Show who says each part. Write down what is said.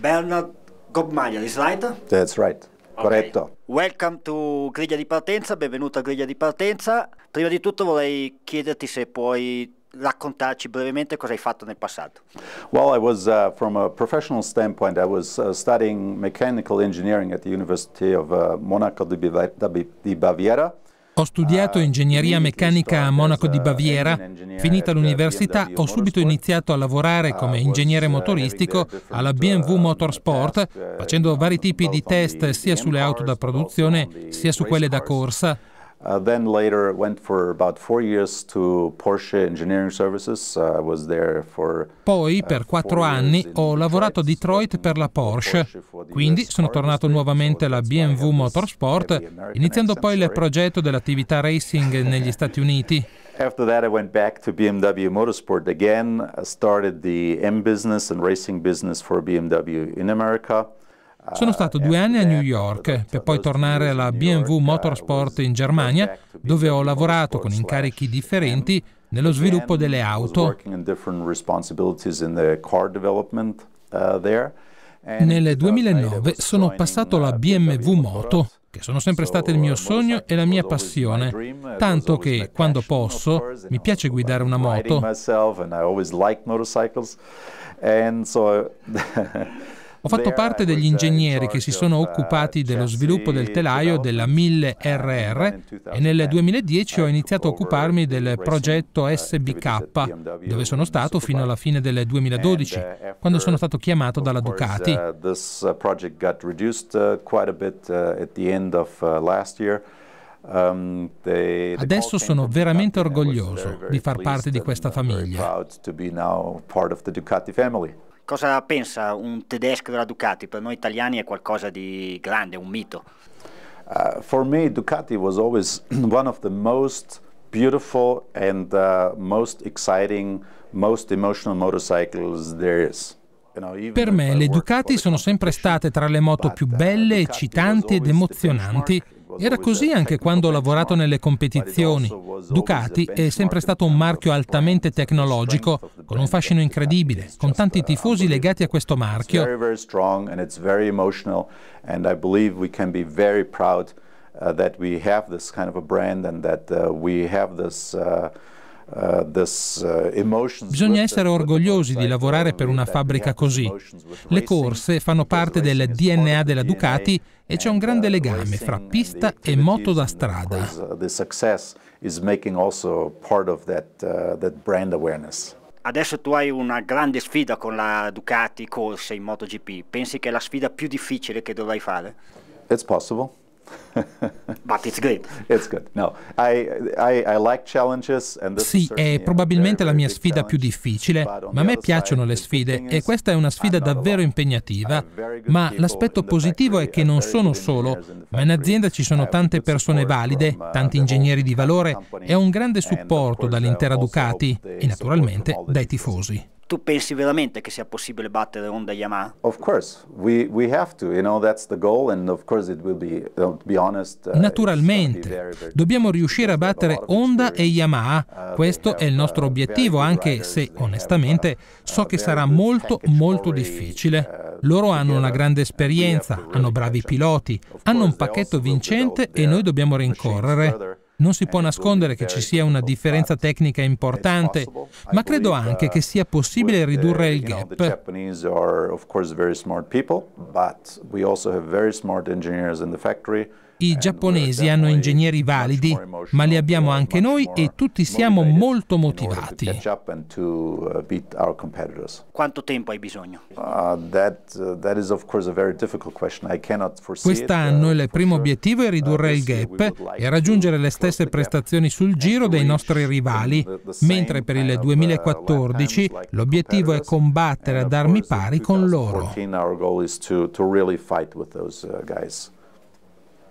Speaker 1: Bernard Gobmaglia, di slide?
Speaker 2: That's right. Okay. Corretto.
Speaker 1: Welcome to Griglia di Partenza, benvenuto a Griglia di Partenza. Prima di tutto vorrei chiederti se puoi raccontarci brevemente cosa hai fatto nel passato.
Speaker 2: Well, I was uh, from a professional standpoint, I was uh, studying mechanical engineering at the University of uh, Monaco di, Bav di Baviera.
Speaker 3: Ho studiato ah, ingegneria meccanica a Monaco di Baviera. Finita l'università ho subito iniziato a lavorare ah, come ingegnere motoristico alla BMW Motorsport, eh, facendo vari tipi di test sia sulle auto da produzione sia su quelle da
Speaker 2: corsa. Uh, then later went for about four years to Porsche Engineering Services. Uh, was there for, Poi uh, per quattro anni ho
Speaker 3: lavorato a Detroit per la Porsche, quindi sono tornato nuovamente alla BMW Motorsport, iniziando poi il progetto dell'attività racing negli Stati Uniti.
Speaker 2: After that I went back to BMW Motorsport again, I started the M business and racing business for BMW in America.
Speaker 3: Sono stato due anni a New York per poi tornare alla BMW Motorsport in Germania dove ho lavorato con incarichi differenti nello sviluppo
Speaker 2: delle auto. Nel
Speaker 3: 2009 sono passato alla BMW Moto, che sono sempre state il mio sogno e la mia passione, tanto che quando posso mi piace guidare una moto. Ho fatto parte degli ingegneri che si sono occupati dello sviluppo del telaio della 1000RR e nel 2010 ho ecco, iniziato a occuparmi del progetto SBK, dove sono stato fino alla fine del 2012, uh, quando sono stato chiamato dalla Ducati. Adesso sono veramente orgoglioso di far parte
Speaker 2: di questa uh, famiglia.
Speaker 1: Cosa pensa un tedesco della Ducati? Per noi italiani è qualcosa di grande, un mito. Uh, for me,
Speaker 2: Ducati was always one of the most beautiful and uh, most exciting, most emotional motorcycles there is. Per
Speaker 3: me le Ducati sono sempre state tra le moto più uh, belle, eccitanti ed emozionanti era così anche quando ho lavorato nelle competizioni. Ducati è sempre stato un marchio altamente tecnologico, con un fascino incredibile, con tanti tifosi legati a questo marchio.
Speaker 2: Uh, that we have this kind of a brand and that uh, we have this uh, Uh, uh,
Speaker 3: Bisogna essere orgogliosi di lavorare per una fabbrica così. Le corse fanno parte del DNA della Ducati e c'è un uh, grande legame fra pista e moto
Speaker 2: da
Speaker 1: strada. Adesso tu hai una grande sfida con la Ducati corse in MotoGP. Pensi che è la sfida più difficile che dovrai fare?
Speaker 2: È possibile sì, è eh, probabilmente
Speaker 3: la mia sfida più difficile, ma a me piacciono le sfide e questa è una sfida davvero impegnativa. Ma l'aspetto positivo è che non sono solo, ma in azienda ci sono tante persone valide, uh, tanti ingegneri di valore e un grande supporto uh, dall'intera Ducati e naturalmente dai tifosi
Speaker 1: tu pensi veramente che sia possibile battere Honda Yamaha? Of
Speaker 2: course, we, we have to, you know, that's the goal and of course it will be, to be honest, uh, Naturalmente,
Speaker 3: very, very... dobbiamo riuscire a battere Honda e Yamaha, uh, questo è il uh, nostro obiettivo, anche se uh, onestamente so uh, che sarà molto molto difficile. Loro hanno una grande esperienza, hanno bravi piloti, hanno un pacchetto vincente e noi dobbiamo rincorrere. Non si può eh, nascondere che ci sia una differenza tecnica importante, ma credo anche uh, che sia possibile uh, ridurre il gap. I giapponesi hanno ingegneri validi, ma li abbiamo anche noi e tutti siamo molto motivati.
Speaker 1: Quanto tempo hai bisogno?
Speaker 2: Quest'anno
Speaker 3: il primo obiettivo è ridurre il gap e raggiungere le stesse prestazioni sul giro dei nostri rivali, mentre per il 2014 l'obiettivo è combattere ad armi pari con
Speaker 2: loro.